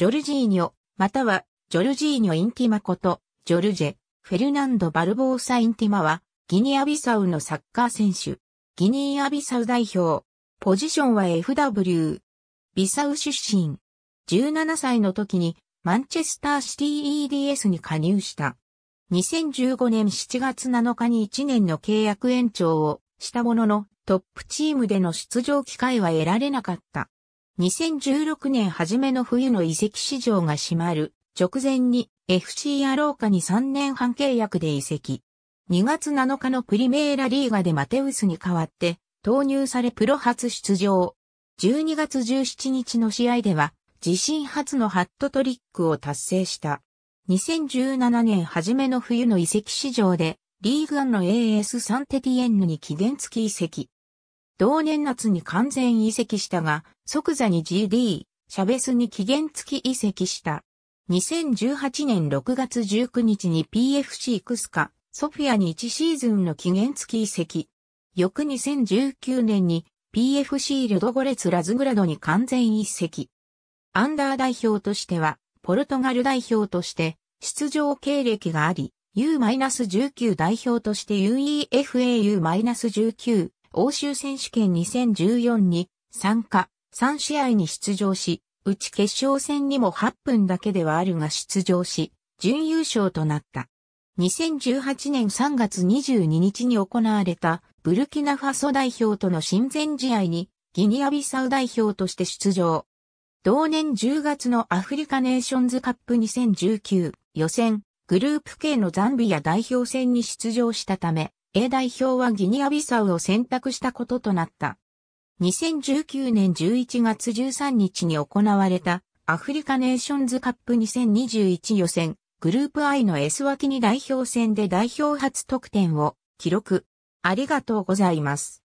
ジョルジーニョ、または、ジョルジーニョ・インティマこと、ジョルジェ、フェルナンド・バルボーサ・インティマは、ギニアビサウのサッカー選手。ギニアビサウ代表。ポジションは FW。ビサウ出身。17歳の時に、マンチェスターシティ EDS に加入した。2015年7月7日に1年の契約延長をしたものの、トップチームでの出場機会は得られなかった。2016年初めの冬の移籍市場が閉まる直前に FC アローカに3年半契約で移籍。2月7日のプリメーラリーガでマテウスに代わって投入されプロ初出場。12月17日の試合では自身初のハットトリックを達成した。2017年初めの冬の移籍市場でリーグアンの AS サンテティエンヌに期限付き移籍。同年夏に完全移籍したが、即座に GD、シャベスに期限付き移籍した。2018年6月19日に PFC クスカ、ソフィアに1シーズンの期限付き移籍。翌2019年に PFC ルドゴレツ・ラズグラドに完全移籍。アンダー代表としては、ポルトガル代表として出場経歴があり、U-19 代表として UEFA U-19 欧州選手権2014に参加、3試合に出場し、うち決勝戦にも8分だけではあるが出場し、準優勝となった。2018年3月22日に行われたブルキナファソ代表との親善試合にギニアビサウ代表として出場。同年10月のアフリカネーションズカップ2019予選グループ K のザンビア代表戦に出場したため、A 代表はギニアビサウを選択したこととなった。2019年11月13日に行われたアフリカネーションズカップ2021予選グループ I の S 脇に代表戦で代表初得点を記録。ありがとうございます。